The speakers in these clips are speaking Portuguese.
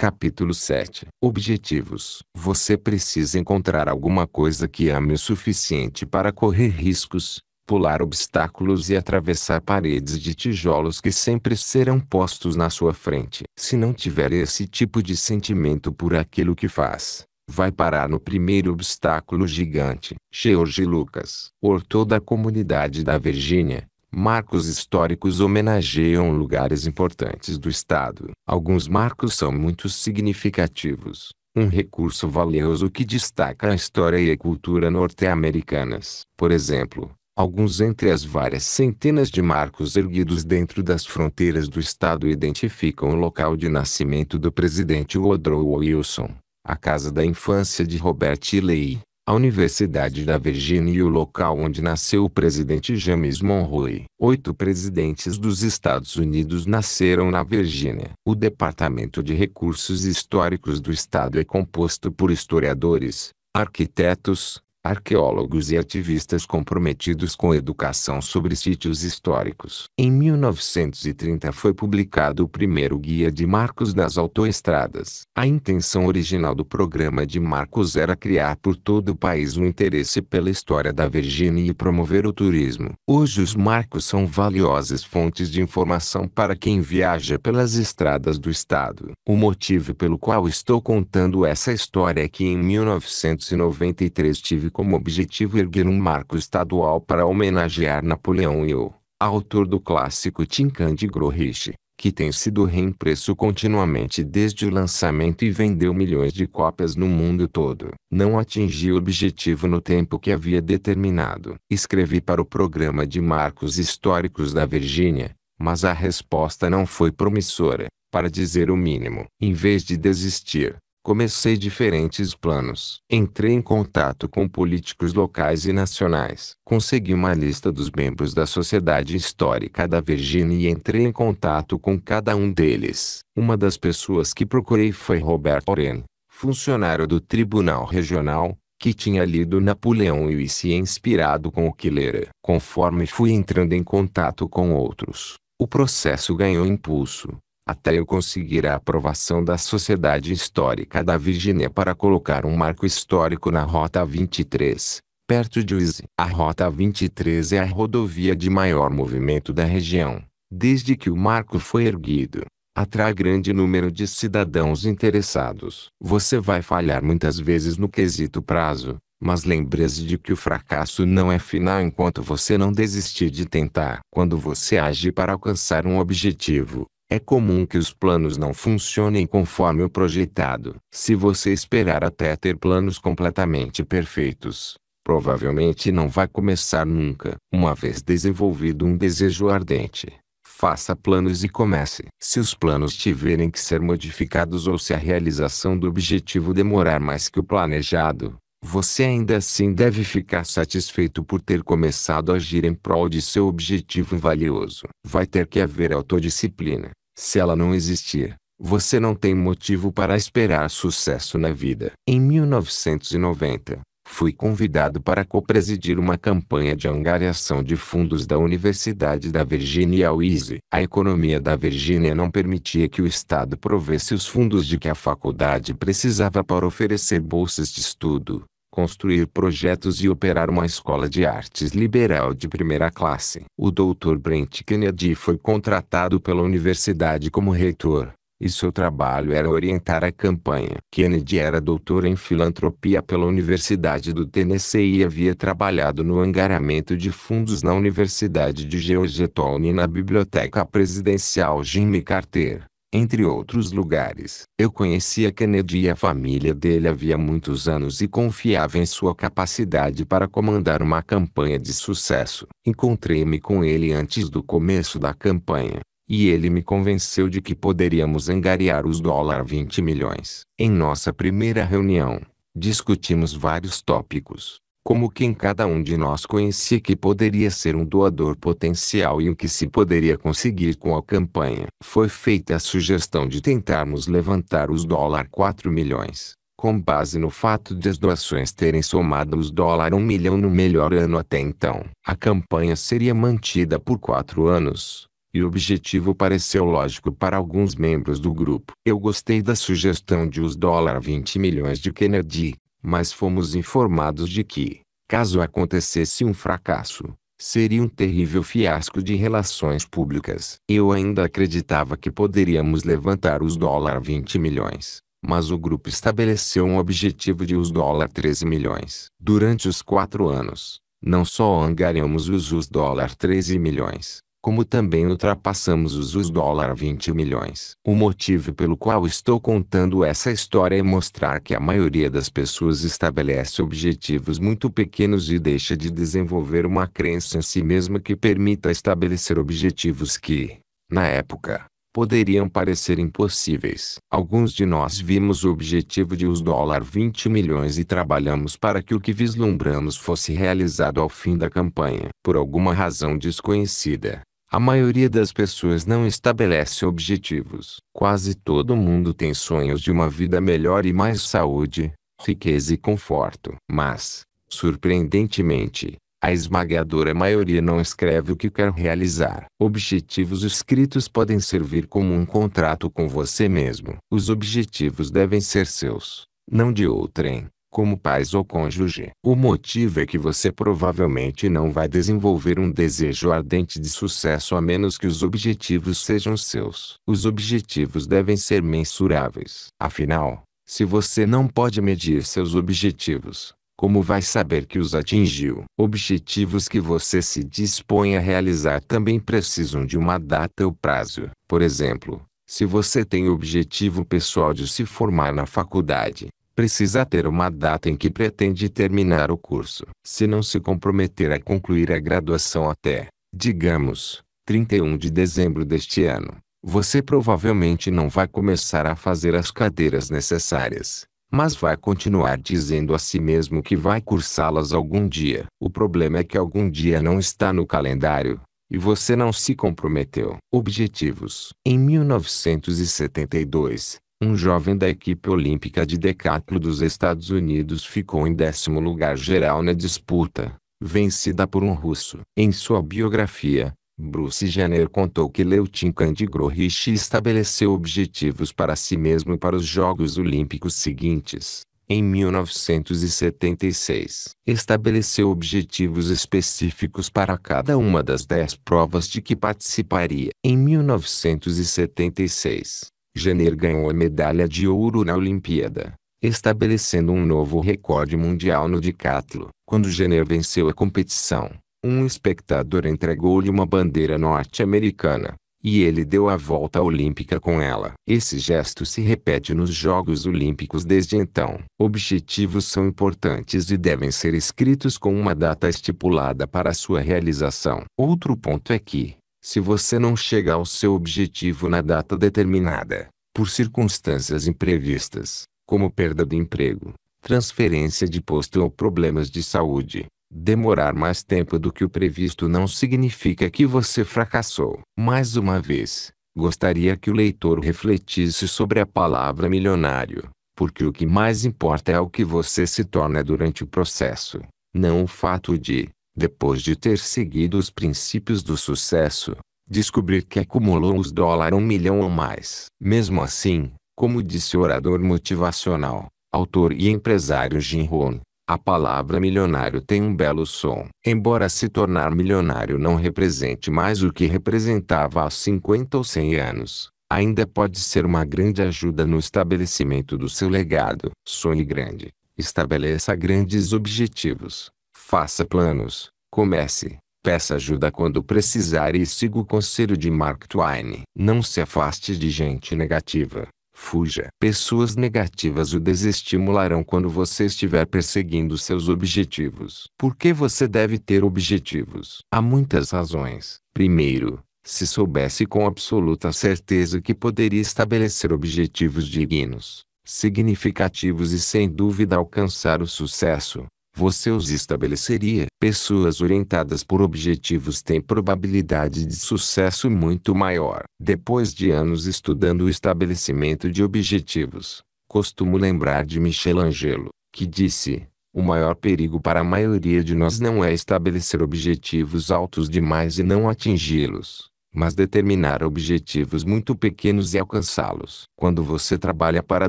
Capítulo 7 Objetivos Você precisa encontrar alguma coisa que ame o suficiente para correr riscos, pular obstáculos e atravessar paredes de tijolos que sempre serão postos na sua frente. Se não tiver esse tipo de sentimento por aquilo que faz, vai parar no primeiro obstáculo gigante. George Lucas, toda da comunidade da Virgínia, Marcos históricos homenageiam lugares importantes do Estado. Alguns marcos são muito significativos, um recurso valioso que destaca a história e a cultura norte-americanas. Por exemplo, alguns entre as várias centenas de marcos erguidos dentro das fronteiras do Estado identificam o local de nascimento do presidente Woodrow Wilson, a casa da infância de Robert E. Lee, a Universidade da Virgínia e o local onde nasceu o presidente James Monroe. Oito presidentes dos Estados Unidos nasceram na Virgínia. O Departamento de Recursos Históricos do Estado é composto por historiadores, arquitetos, arqueólogos e ativistas comprometidos com educação sobre sítios históricos. Em 1930 foi publicado o primeiro Guia de Marcos das Autoestradas. A intenção original do programa de Marcos era criar por todo o país o um interesse pela história da Virgínia e promover o turismo. Hoje os marcos são valiosas fontes de informação para quem viaja pelas estradas do estado. O motivo pelo qual estou contando essa história é que em 1993 tive como objetivo erguer um marco estadual para homenagear Napoleão e o autor do clássico Tincan de Grohich, que tem sido reimpresso continuamente desde o lançamento e vendeu milhões de cópias no mundo todo. Não atingi o objetivo no tempo que havia determinado. Escrevi para o programa de marcos históricos da Virgínia, mas a resposta não foi promissora, para dizer o mínimo. Em vez de desistir, Comecei diferentes planos. Entrei em contato com políticos locais e nacionais. Consegui uma lista dos membros da Sociedade Histórica da Virgínia e entrei em contato com cada um deles. Uma das pessoas que procurei foi Robert Oren, funcionário do Tribunal Regional, que tinha lido Napoleão e se inspirado com o que lera. Conforme fui entrando em contato com outros, o processo ganhou impulso até eu conseguir a aprovação da Sociedade Histórica da Virgínia para colocar um marco histórico na Rota 23, perto de Uise. A Rota 23 é a rodovia de maior movimento da região, desde que o marco foi erguido. Atrai grande número de cidadãos interessados. Você vai falhar muitas vezes no quesito prazo, mas lembre-se de que o fracasso não é final enquanto você não desistir de tentar. Quando você age para alcançar um objetivo, é comum que os planos não funcionem conforme o projetado. Se você esperar até ter planos completamente perfeitos, provavelmente não vai começar nunca. Uma vez desenvolvido um desejo ardente, faça planos e comece. Se os planos tiverem que ser modificados ou se a realização do objetivo demorar mais que o planejado, você ainda assim deve ficar satisfeito por ter começado a agir em prol de seu objetivo valioso. Vai ter que haver autodisciplina. Se ela não existir, você não tem motivo para esperar sucesso na vida. Em 1990, fui convidado para co-presidir uma campanha de angariação de fundos da Universidade da Virgínia Easy. A economia da Virgínia não permitia que o Estado provesse os fundos de que a faculdade precisava para oferecer bolsas de estudo construir projetos e operar uma escola de artes liberal de primeira classe. O Dr. Brent Kennedy foi contratado pela universidade como reitor, e seu trabalho era orientar a campanha. Kennedy era doutor em filantropia pela Universidade do Tennessee e havia trabalhado no angaramento de fundos na Universidade de Georgetown e na Biblioteca Presidencial Jimmy Carter entre outros lugares. Eu conhecia Kennedy e a família dele havia muitos anos e confiava em sua capacidade para comandar uma campanha de sucesso. Encontrei-me com ele antes do começo da campanha. E ele me convenceu de que poderíamos angariar os dólar 20 milhões. Em nossa primeira reunião, discutimos vários tópicos como quem cada um de nós conhecia que poderia ser um doador potencial e o que se poderia conseguir com a campanha. Foi feita a sugestão de tentarmos levantar os dólar 4 milhões, com base no fato de as doações terem somado os dólar 1 milhão no melhor ano até então. A campanha seria mantida por quatro anos e o objetivo pareceu lógico para alguns membros do grupo. Eu gostei da sugestão de os dólar 20 milhões de Kennedy, mas fomos informados de que, caso acontecesse um fracasso, seria um terrível fiasco de relações públicas. Eu ainda acreditava que poderíamos levantar os dólar 20 milhões, mas o grupo estabeleceu um objetivo de os dólar 13 milhões. Durante os quatro anos, não só angariamos os US dólar 13 milhões, como também ultrapassamos os US 20 milhões. O motivo pelo qual estou contando essa história é mostrar que a maioria das pessoas estabelece objetivos muito pequenos e deixa de desenvolver uma crença em si mesma que permita estabelecer objetivos que, na época, poderiam parecer impossíveis. Alguns de nós vimos o objetivo de US 20 milhões e trabalhamos para que o que vislumbramos fosse realizado ao fim da campanha. Por alguma razão desconhecida, a maioria das pessoas não estabelece objetivos. Quase todo mundo tem sonhos de uma vida melhor e mais saúde, riqueza e conforto. Mas, surpreendentemente, a esmagadora maioria não escreve o que quer realizar. Objetivos escritos podem servir como um contrato com você mesmo. Os objetivos devem ser seus, não de outrem como pais ou cônjuge. O motivo é que você provavelmente não vai desenvolver um desejo ardente de sucesso a menos que os objetivos sejam seus. Os objetivos devem ser mensuráveis. Afinal, se você não pode medir seus objetivos, como vai saber que os atingiu? Objetivos que você se dispõe a realizar também precisam de uma data ou prazo. Por exemplo, se você tem o objetivo pessoal de se formar na faculdade, precisa ter uma data em que pretende terminar o curso. Se não se comprometer a concluir a graduação até, digamos, 31 de dezembro deste ano, você provavelmente não vai começar a fazer as cadeiras necessárias, mas vai continuar dizendo a si mesmo que vai cursá-las algum dia. O problema é que algum dia não está no calendário e você não se comprometeu. Objetivos: Em 1972, um jovem da equipe olímpica de decatlo dos Estados Unidos ficou em décimo lugar geral na disputa, vencida por um russo. Em sua biografia, Bruce Jenner contou que Leutin Kandigrohich estabeleceu objetivos para si mesmo para os Jogos Olímpicos seguintes. Em 1976, estabeleceu objetivos específicos para cada uma das dez provas de que participaria. Em 1976, Jenner ganhou a medalha de ouro na Olimpíada, estabelecendo um novo recorde mundial no decatlo. Quando Jenner venceu a competição, um espectador entregou-lhe uma bandeira norte-americana, e ele deu a volta olímpica com ela. Esse gesto se repete nos Jogos Olímpicos desde então. Objetivos são importantes e devem ser escritos com uma data estipulada para sua realização. Outro ponto é que, se você não chega ao seu objetivo na data determinada, por circunstâncias imprevistas, como perda de emprego, transferência de posto ou problemas de saúde, demorar mais tempo do que o previsto não significa que você fracassou. Mais uma vez, gostaria que o leitor refletisse sobre a palavra milionário, porque o que mais importa é o que você se torna durante o processo, não o fato de, depois de ter seguido os princípios do sucesso, descobrir que acumulou os dólares um milhão ou mais. Mesmo assim, como disse o orador motivacional, autor e empresário Jim Rohn, a palavra milionário tem um belo som. Embora se tornar milionário não represente mais o que representava há 50 ou 100 anos, ainda pode ser uma grande ajuda no estabelecimento do seu legado. Sonhe grande. Estabeleça grandes objetivos. Faça planos, comece, peça ajuda quando precisar e siga o conselho de Mark Twain. Não se afaste de gente negativa. Fuja. Pessoas negativas o desestimularão quando você estiver perseguindo seus objetivos. Por que você deve ter objetivos? Há muitas razões. Primeiro, se soubesse com absoluta certeza que poderia estabelecer objetivos dignos, significativos e sem dúvida alcançar o sucesso, você os estabeleceria. Pessoas orientadas por objetivos têm probabilidade de sucesso muito maior. Depois de anos estudando o estabelecimento de objetivos, costumo lembrar de Michelangelo, que disse: o maior perigo para a maioria de nós não é estabelecer objetivos altos demais e não atingi-los, mas determinar objetivos muito pequenos e alcançá-los. Quando você trabalha para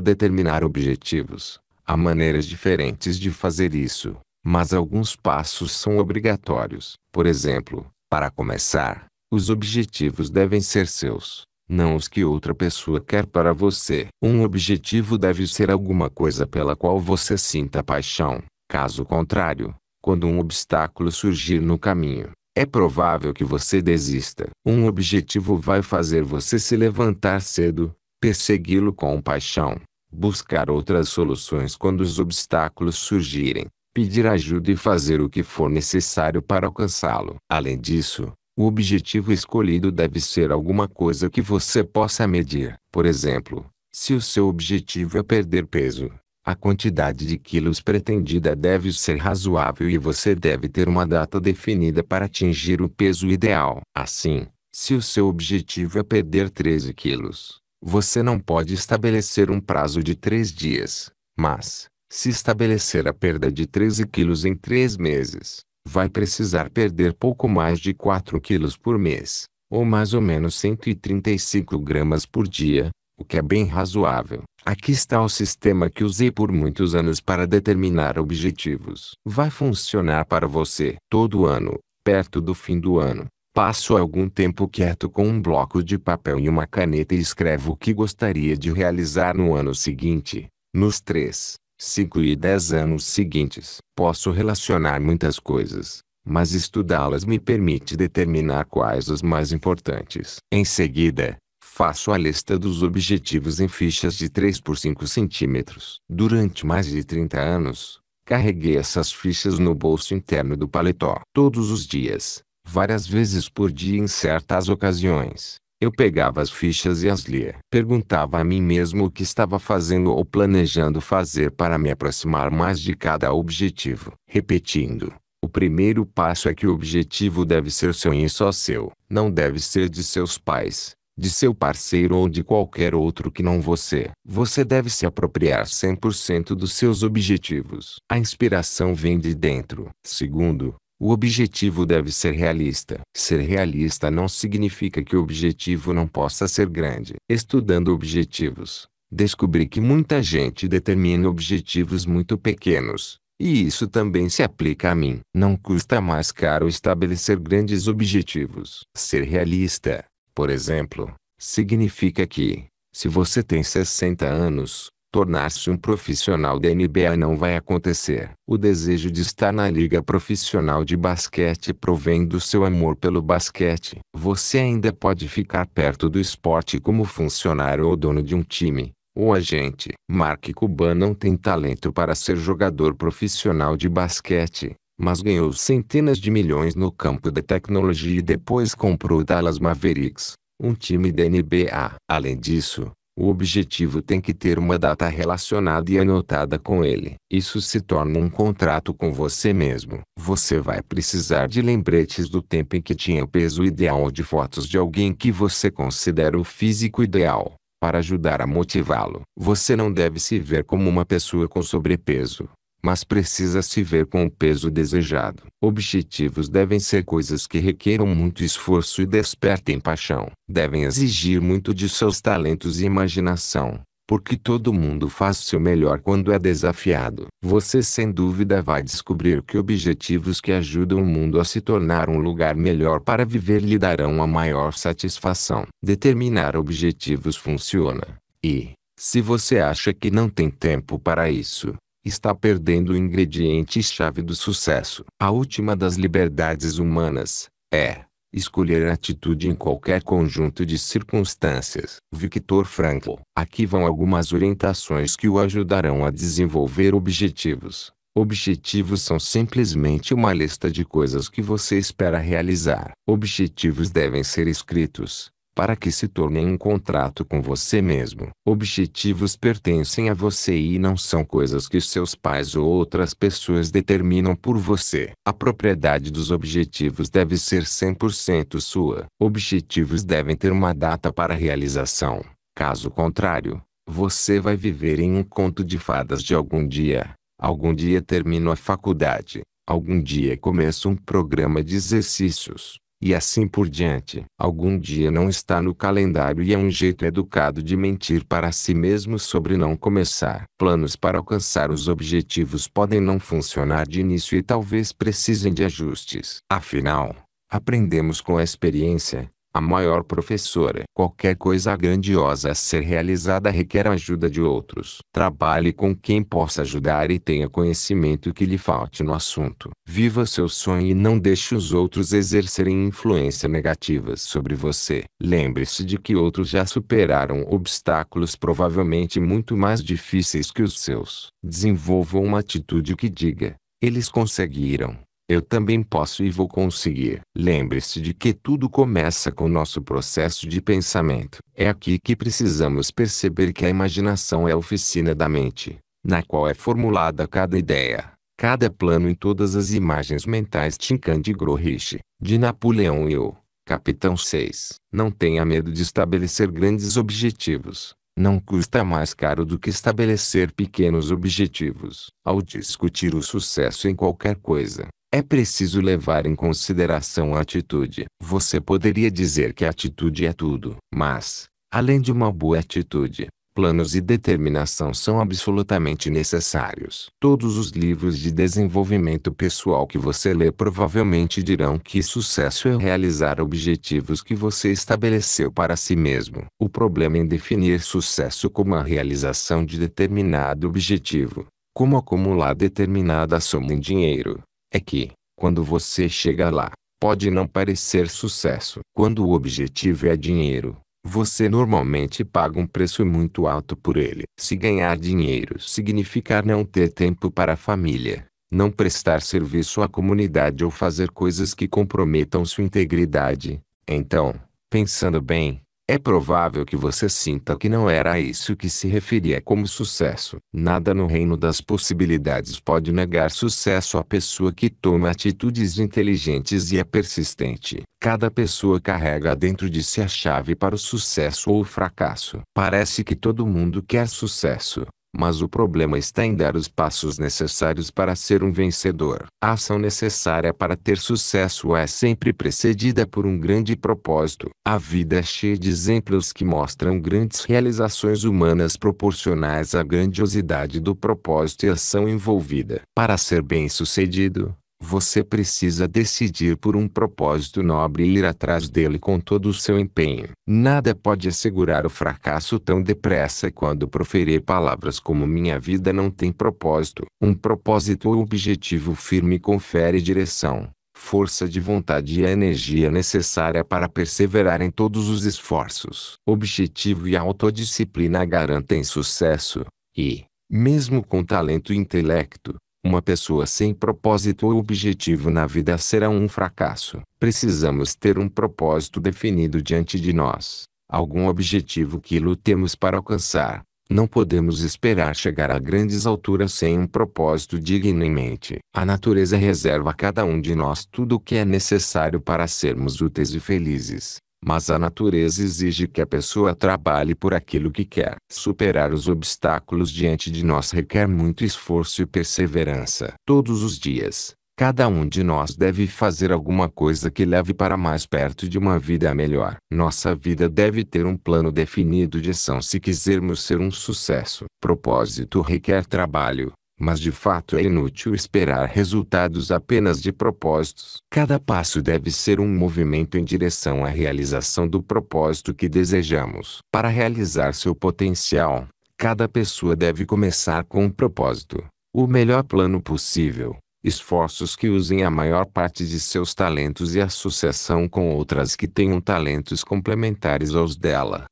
determinar objetivos, Há maneiras diferentes de fazer isso, mas alguns passos são obrigatórios. Por exemplo, para começar, os objetivos devem ser seus, não os que outra pessoa quer para você. Um objetivo deve ser alguma coisa pela qual você sinta paixão. Caso contrário, quando um obstáculo surgir no caminho, é provável que você desista. Um objetivo vai fazer você se levantar cedo, persegui-lo com paixão buscar outras soluções quando os obstáculos surgirem, pedir ajuda e fazer o que for necessário para alcançá-lo. Além disso, o objetivo escolhido deve ser alguma coisa que você possa medir. Por exemplo, se o seu objetivo é perder peso, a quantidade de quilos pretendida deve ser razoável e você deve ter uma data definida para atingir o peso ideal. Assim, se o seu objetivo é perder 13 quilos, você não pode estabelecer um prazo de três dias, mas, se estabelecer a perda de 13 quilos em três meses, vai precisar perder pouco mais de 4 quilos por mês, ou mais ou menos 135 gramas por dia, o que é bem razoável. Aqui está o sistema que usei por muitos anos para determinar objetivos. Vai funcionar para você todo ano, perto do fim do ano, Passo algum tempo quieto com um bloco de papel e uma caneta e escrevo o que gostaria de realizar no ano seguinte, nos 3, 5 e 10 anos seguintes. Posso relacionar muitas coisas, mas estudá-las me permite determinar quais as mais importantes. Em seguida, faço a lista dos objetivos em fichas de 3 por 5 centímetros. Durante mais de 30 anos, carreguei essas fichas no bolso interno do paletó. Todos os dias, várias vezes por dia em certas ocasiões. Eu pegava as fichas e as lia. Perguntava a mim mesmo o que estava fazendo ou planejando fazer para me aproximar mais de cada objetivo. Repetindo, o primeiro passo é que o objetivo deve ser seu e só seu. Não deve ser de seus pais, de seu parceiro ou de qualquer outro que não você. Você deve se apropriar 100% dos seus objetivos. A inspiração vem de dentro. Segundo, o objetivo deve ser realista. Ser realista não significa que o objetivo não possa ser grande. Estudando objetivos, descobri que muita gente determina objetivos muito pequenos, e isso também se aplica a mim. Não custa mais caro estabelecer grandes objetivos. Ser realista, por exemplo, significa que, se você tem 60 anos, tornar-se um profissional da NBA não vai acontecer. O desejo de estar na liga profissional de basquete provém do seu amor pelo basquete. Você ainda pode ficar perto do esporte como funcionário ou dono de um time. O agente Mark Cuban não tem talento para ser jogador profissional de basquete, mas ganhou centenas de milhões no campo da tecnologia e depois comprou o Dallas Mavericks, um time da NBA. Além disso, o objetivo tem que ter uma data relacionada e anotada com ele. Isso se torna um contrato com você mesmo. Você vai precisar de lembretes do tempo em que tinha o peso ideal ou de fotos de alguém que você considera o físico ideal, para ajudar a motivá-lo. Você não deve se ver como uma pessoa com sobrepeso mas precisa se ver com o peso desejado. Objetivos devem ser coisas que requeram muito esforço e despertem paixão. Devem exigir muito de seus talentos e imaginação, porque todo mundo faz seu melhor quando é desafiado. Você sem dúvida vai descobrir que objetivos que ajudam o mundo a se tornar um lugar melhor para viver lhe darão a maior satisfação. Determinar objetivos funciona, e, se você acha que não tem tempo para isso, está perdendo o ingrediente-chave do sucesso. A última das liberdades humanas é escolher atitude em qualquer conjunto de circunstâncias. Victor Frankl. Aqui vão algumas orientações que o ajudarão a desenvolver objetivos. Objetivos são simplesmente uma lista de coisas que você espera realizar. Objetivos devem ser escritos, para que se tornem um contrato com você mesmo. Objetivos pertencem a você e não são coisas que seus pais ou outras pessoas determinam por você. A propriedade dos objetivos deve ser 100% sua. Objetivos devem ter uma data para realização. Caso contrário, você vai viver em um conto de fadas de algum dia. Algum dia termino a faculdade. Algum dia começo um programa de exercícios. E assim por diante. Algum dia não está no calendário e é um jeito educado de mentir para si mesmo sobre não começar. Planos para alcançar os objetivos podem não funcionar de início e talvez precisem de ajustes. Afinal, aprendemos com a experiência a maior professora. Qualquer coisa grandiosa a ser realizada requer a ajuda de outros. Trabalhe com quem possa ajudar e tenha conhecimento que lhe falte no assunto. Viva seu sonho e não deixe os outros exercerem influência negativa sobre você. Lembre-se de que outros já superaram obstáculos provavelmente muito mais difíceis que os seus. Desenvolva uma atitude que diga: eles conseguiram. Eu também posso e vou conseguir. Lembre-se de que tudo começa com o nosso processo de pensamento. É aqui que precisamos perceber que a imaginação é a oficina da mente, na qual é formulada cada ideia, cada plano e todas as imagens mentais Tinkan de Grohich, de Napoleão e o Capitão 6. Não tenha medo de estabelecer grandes objetivos não custa mais caro do que estabelecer pequenos objetivos. Ao discutir o sucesso em qualquer coisa, é preciso levar em consideração a atitude. Você poderia dizer que a atitude é tudo, mas, além de uma boa atitude, planos e determinação são absolutamente necessários. Todos os livros de desenvolvimento pessoal que você lê provavelmente dirão que sucesso é realizar objetivos que você estabeleceu para si mesmo. O problema em definir sucesso como a realização de determinado objetivo, como acumular determinada soma em dinheiro, é que, quando você chega lá, pode não parecer sucesso. Quando o objetivo é dinheiro, você normalmente paga um preço muito alto por ele. Se ganhar dinheiro significar não ter tempo para a família, não prestar serviço à comunidade ou fazer coisas que comprometam sua integridade, então, pensando bem, é provável que você sinta que não era a isso que se referia como sucesso. Nada no reino das possibilidades pode negar sucesso à pessoa que toma atitudes inteligentes e é persistente. Cada pessoa carrega dentro de si a chave para o sucesso ou o fracasso. Parece que todo mundo quer sucesso, mas o problema está em dar os passos necessários para ser um vencedor. A ação necessária para ter sucesso é sempre precedida por um grande propósito. A vida é cheia de exemplos que mostram grandes realizações humanas proporcionais à grandiosidade do propósito e ação envolvida. Para ser bem-sucedido, você precisa decidir por um propósito nobre e ir atrás dele com todo o seu empenho. Nada pode assegurar o fracasso tão depressa quando proferir palavras como minha vida não tem propósito. Um propósito ou objetivo firme confere direção, força de vontade e a energia necessária para perseverar em todos os esforços. Objetivo e autodisciplina garantem sucesso, e, mesmo com talento e intelecto, uma pessoa sem propósito ou objetivo na vida será um fracasso. Precisamos ter um propósito definido diante de nós, algum objetivo que lutemos para alcançar. Não podemos esperar chegar a grandes alturas sem um propósito digno em mente. A natureza reserva a cada um de nós tudo o que é necessário para sermos úteis e felizes mas a natureza exige que a pessoa trabalhe por aquilo que quer. Superar os obstáculos diante de nós requer muito esforço e perseverança. Todos os dias, cada um de nós deve fazer alguma coisa que leve para mais perto de uma vida melhor. Nossa vida deve ter um plano definido de ação se quisermos ser um sucesso. Propósito requer trabalho mas de fato é inútil esperar resultados apenas de propósitos. Cada passo deve ser um movimento em direção à realização do propósito que desejamos. Para realizar seu potencial, cada pessoa deve começar com um propósito, o melhor plano possível, esforços que usem a maior parte de seus talentos e associação com outras que tenham talentos complementares aos dela.